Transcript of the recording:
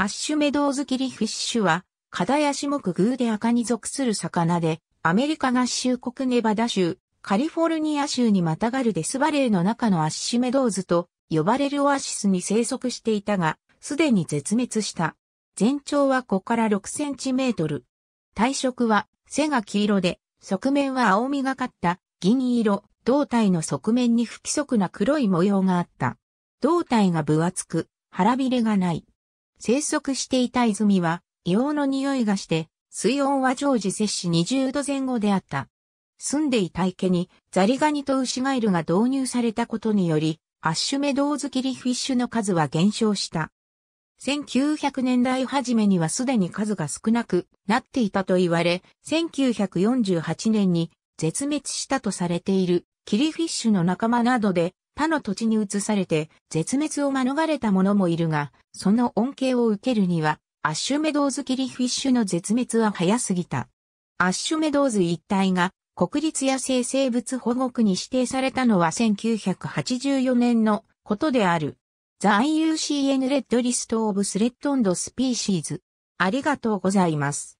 アッシュメドウズキリフィッシュは、カダヤシ目偶で赤に属する魚で、アメリカ合衆国ネバダ州、カリフォルニア州にまたがるデスバレーの中のアッシュメドウズと呼ばれるオアシスに生息していたが、すでに絶滅した。全長は5から6センチメートル。体色は背が黄色で、側面は青みがかった銀色、胴体の側面に不規則な黒い模様があった。胴体が分厚く、腹びれがない。生息していた泉は硫黄の匂いがして、水温は常時摂氏20度前後であった。住んでいた池にザリガニとウシガエルが導入されたことにより、アッシュメドウズキリフィッシュの数は減少した。1900年代初めにはすでに数が少なくなっていたと言われ、1948年に絶滅したとされているキリフィッシュの仲間などで他の土地に移されて絶滅を免れた者もいるが、その恩恵を受けるには、アッシュメドーズキリフィッシュの絶滅は早すぎた。アッシュメドーズ一帯が国立野生生物保護区に指定されたのは1984年のことである。The IUCN Red List of Threatened Species ありがとうございます。